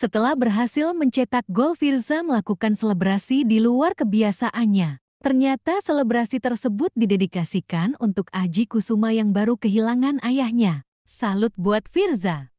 Setelah berhasil mencetak gol Firza melakukan selebrasi di luar kebiasaannya. Ternyata selebrasi tersebut didedikasikan untuk Aji Kusuma yang baru kehilangan ayahnya. Salut buat Firza.